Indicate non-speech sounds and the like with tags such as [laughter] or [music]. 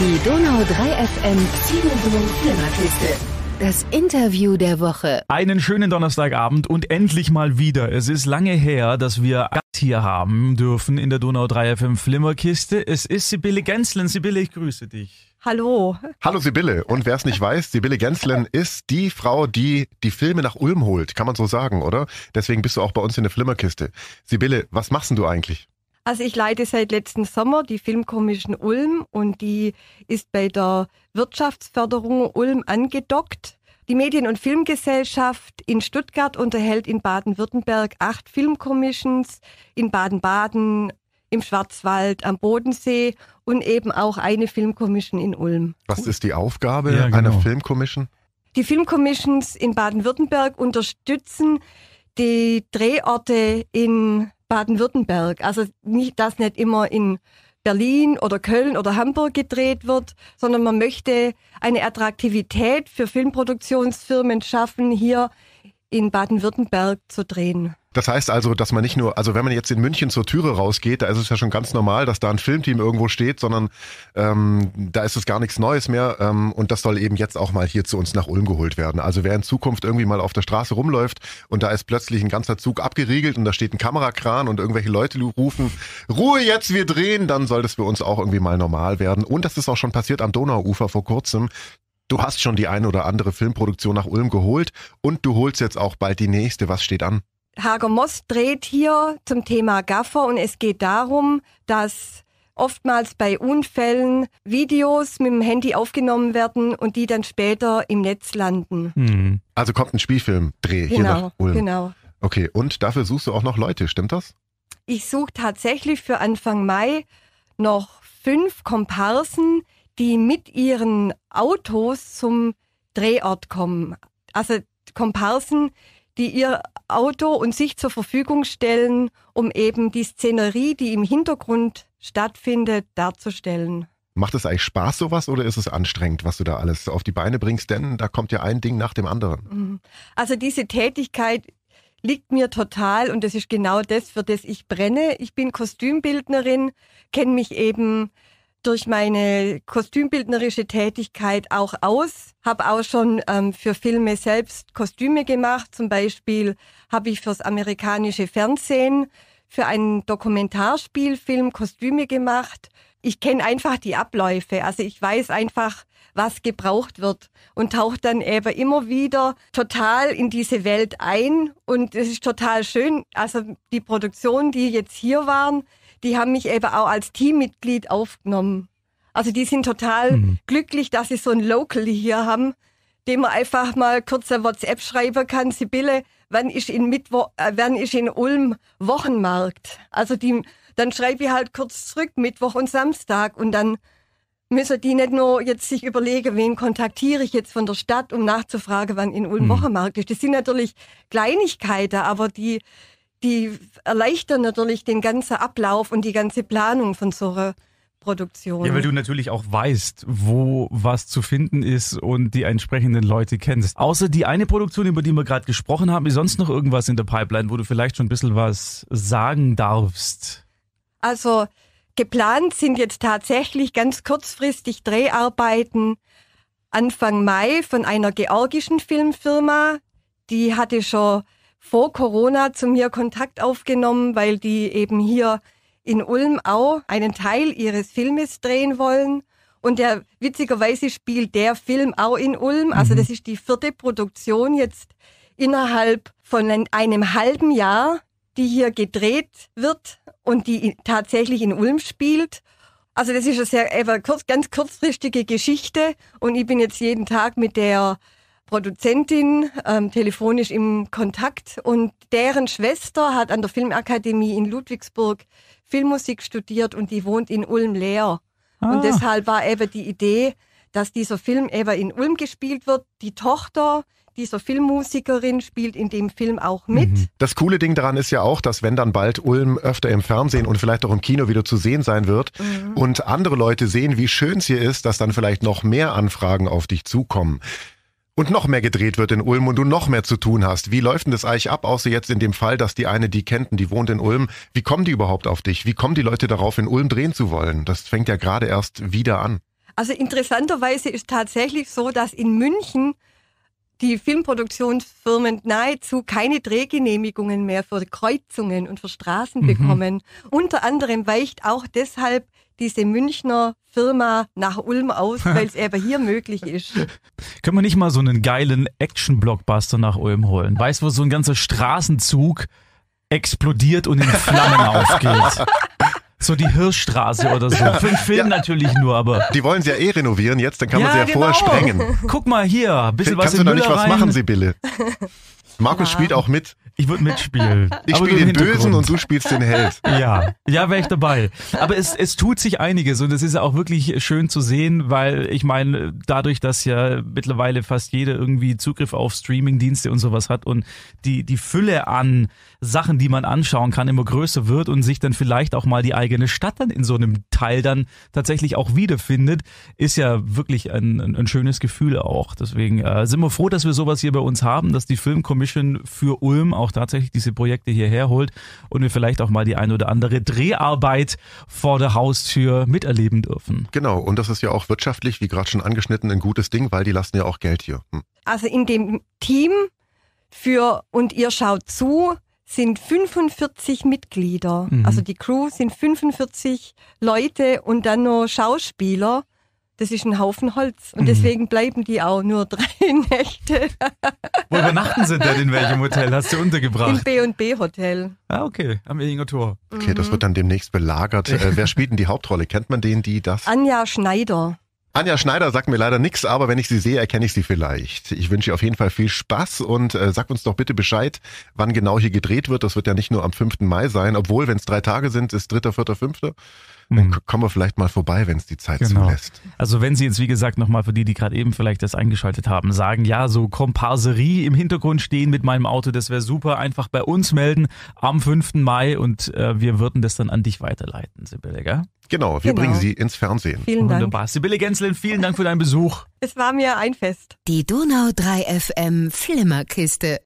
Die Donau 3 FM Siebensohn Flimmerkiste. Das Interview der Woche. Einen schönen Donnerstagabend und endlich mal wieder. Es ist lange her, dass wir Gast hier haben dürfen in der Donau 3 FM Flimmerkiste. Es ist Sibylle Genslen. Sibylle, ich grüße dich. Hallo. Hallo Sibylle. Und wer es nicht weiß, Sibylle Genslen [laughs] ist die Frau, die die Filme nach Ulm holt. Kann man so sagen, oder? Deswegen bist du auch bei uns in der Flimmerkiste. Sibylle, was machst denn du eigentlich? Also ich leite seit letzten Sommer die Filmkommission Ulm und die ist bei der Wirtschaftsförderung Ulm angedockt. Die Medien- und Filmgesellschaft in Stuttgart unterhält in Baden-Württemberg acht Filmcommissions, in Baden-Baden, im Schwarzwald, am Bodensee und eben auch eine Filmkommission in Ulm. Was ist die Aufgabe ja, genau. einer Filmkommission? Die Filmcommissions in Baden-Württemberg unterstützen die Drehorte in Baden-Württemberg. Also nicht, dass nicht immer in Berlin oder Köln oder Hamburg gedreht wird, sondern man möchte eine Attraktivität für Filmproduktionsfirmen schaffen, hier in Baden-Württemberg zu drehen. Das heißt also, dass man nicht nur, also wenn man jetzt in München zur Türe rausgeht, da ist es ja schon ganz normal, dass da ein Filmteam irgendwo steht, sondern ähm, da ist es gar nichts Neues mehr ähm, und das soll eben jetzt auch mal hier zu uns nach Ulm geholt werden. Also wer in Zukunft irgendwie mal auf der Straße rumläuft und da ist plötzlich ein ganzer Zug abgeriegelt und da steht ein Kamerakran und irgendwelche Leute rufen, Ruhe jetzt, wir drehen, dann soll das für uns auch irgendwie mal normal werden. Und das ist auch schon passiert am Donauufer vor kurzem. Du hast schon die eine oder andere Filmproduktion nach Ulm geholt und du holst jetzt auch bald die nächste. Was steht an? Hager Moss dreht hier zum Thema Gaffer und es geht darum, dass oftmals bei Unfällen Videos mit dem Handy aufgenommen werden und die dann später im Netz landen. Hm. Also kommt ein Spielfilmdreh genau, hier nach Ulm. Genau. Okay, und dafür suchst du auch noch Leute, stimmt das? Ich suche tatsächlich für Anfang Mai noch fünf Komparsen, die mit ihren Autos zum Drehort kommen. Also Komparsen, die ihr Auto und sich zur Verfügung stellen, um eben die Szenerie, die im Hintergrund stattfindet, darzustellen. Macht es eigentlich Spaß sowas oder ist es anstrengend, was du da alles auf die Beine bringst? Denn da kommt ja ein Ding nach dem anderen. Mhm. Also diese Tätigkeit liegt mir total und das ist genau das, für das ich brenne. Ich bin Kostümbildnerin, kenne mich eben durch meine kostümbildnerische Tätigkeit auch aus. Habe auch schon ähm, für Filme selbst Kostüme gemacht. Zum Beispiel habe ich fürs amerikanische Fernsehen für einen Dokumentarspielfilm Kostüme gemacht. Ich kenne einfach die Abläufe. Also ich weiß einfach, was gebraucht wird und taucht dann eben immer wieder total in diese Welt ein. Und es ist total schön. Also die Produktion, die jetzt hier waren, die haben mich eben auch als Teammitglied aufgenommen. Also die sind total mhm. glücklich, dass sie so ein Local hier haben, dem man einfach mal kurz ein WhatsApp schreiben kann, Sibylle, wann ist in Mittwo äh, wann ist in Ulm Wochenmarkt? Also die, dann schreibe ich halt kurz zurück, Mittwoch und Samstag und dann müssen die nicht nur jetzt sich überlegen, wen kontaktiere ich jetzt von der Stadt, um nachzufragen, wann in Ulm mhm. Wochenmarkt ist. Das sind natürlich Kleinigkeiten, aber die, die erleichtern natürlich den ganzen Ablauf und die ganze Planung von so einer Produktion. Ja, weil du natürlich auch weißt, wo was zu finden ist und die entsprechenden Leute kennst. Außer die eine Produktion, über die wir gerade gesprochen haben, ist sonst noch irgendwas in der Pipeline, wo du vielleicht schon ein bisschen was sagen darfst? Also geplant sind jetzt tatsächlich ganz kurzfristig Dreharbeiten Anfang Mai von einer georgischen Filmfirma. Die hatte schon vor Corona zu mir Kontakt aufgenommen, weil die eben hier in Ulm auch einen Teil ihres Filmes drehen wollen. Und der witzigerweise spielt der Film auch in Ulm. Also mhm. das ist die vierte Produktion jetzt innerhalb von einem halben Jahr, die hier gedreht wird und die tatsächlich in Ulm spielt. Also das ist eine sehr eine ganz kurzfristige Geschichte und ich bin jetzt jeden Tag mit der Produzentin ähm, telefonisch im Kontakt und deren Schwester hat an der Filmakademie in Ludwigsburg Filmmusik studiert und die wohnt in Ulm-Leer. Ah. Und deshalb war eben die Idee, dass dieser Film eben in Ulm gespielt wird. Die Tochter dieser Filmmusikerin spielt in dem Film auch mhm. mit. Das coole Ding daran ist ja auch, dass wenn dann bald Ulm öfter im Fernsehen und vielleicht auch im Kino wieder zu sehen sein wird mhm. und andere Leute sehen, wie schön es hier ist, dass dann vielleicht noch mehr Anfragen auf dich zukommen und noch mehr gedreht wird in Ulm und du noch mehr zu tun hast. Wie läuft denn das eigentlich ab, außer jetzt in dem Fall, dass die eine die kennten, die wohnt in Ulm. Wie kommen die überhaupt auf dich? Wie kommen die Leute darauf, in Ulm drehen zu wollen? Das fängt ja gerade erst wieder an. Also interessanterweise ist tatsächlich so, dass in München die Filmproduktionsfirmen nahezu keine Drehgenehmigungen mehr für Kreuzungen und für Straßen mhm. bekommen. Unter anderem weicht auch deshalb diese Münchner Firma nach Ulm aus, [laughs] weil es eben hier möglich ist. Können wir nicht mal so einen geilen Action-Blockbuster nach Ulm holen? Weißt du, wo so ein ganzer Straßenzug explodiert und in Flammen [laughs] aufgeht? So die Hirschstraße oder so. Für den Film ja. natürlich nur, aber. Die wollen sie ja eh renovieren jetzt, dann kann ja, man sie ja genau. vorher sprengen. Guck mal hier, bisschen F was Kannst du da nicht was machen, Sibylle? Markus ja. spielt auch mit. Ich würde mitspielen. [laughs] Ich spiele den Bösen und du spielst den Held. [laughs] Ja, ja, wäre ich dabei. Aber es, es tut sich einiges und es ist ja auch wirklich schön zu sehen, weil ich meine, dadurch, dass ja mittlerweile fast jeder irgendwie Zugriff auf Streamingdienste und sowas hat und die, die Fülle an Sachen, die man anschauen kann, immer größer wird und sich dann vielleicht auch mal die eigene Stadt dann in so einem Teil dann tatsächlich auch wiederfindet, ist ja wirklich ein, ein, ein schönes Gefühl auch. Deswegen äh, sind wir froh, dass wir sowas hier bei uns haben, dass die Film Commission für Ulm auch auch tatsächlich diese Projekte hierher holt und wir vielleicht auch mal die ein oder andere Dreharbeit vor der Haustür miterleben dürfen. Genau, und das ist ja auch wirtschaftlich, wie gerade schon angeschnitten, ein gutes Ding, weil die lassen ja auch Geld hier. Hm. Also in dem Team für und ihr schaut zu, sind 45 Mitglieder. Mhm. Also die Crew sind 45 Leute und dann nur Schauspieler das ist ein Haufen Holz. Und mhm. deswegen bleiben die auch nur [laughs] drei Nächte. Wo übernachten sie denn? In welchem Hotel hast du untergebracht? Im B&B Hotel. Ah, okay. Am Ehinger Tor. Okay, mhm. das wird mhm. dann demnächst belagert. äh, wer spielt denn die Hauptrolle? Kennt man den, die das? Anja Schneider. Anja Schneider sagt mir leider nichts, aber wenn ich sie sehe, erkenne ich sie vielleicht. Ich wünsche ihr auf jeden Fall viel Spaß und äh, sag uns doch bitte Bescheid, wann genau hier gedreht wird. Das wird ja nicht nur am 5. Mai sein, obwohl, wenn es drei Tage sind, ist 3., 4., 5. Dann mhm. kommen wir vielleicht mal vorbei, wenn es die Zeit genau. zulässt. Also wenn Sie jetzt, wie gesagt, nochmal für die, die gerade eben vielleicht das eingeschaltet haben, sagen, ja, so Komparserie im Hintergrund stehen mit meinem Auto, das wäre super, einfach bei uns melden am 5. Mai und äh, wir würden das dann an dich weiterleiten, Sibylle, gell? Genau, wir genau. bringen Sie ins Fernsehen. Vielen Dank. Sibylle Genslin, vielen Dank für deinen Besuch. Es war mir ein Fest. Die Donau 3 FM Flimmerkiste.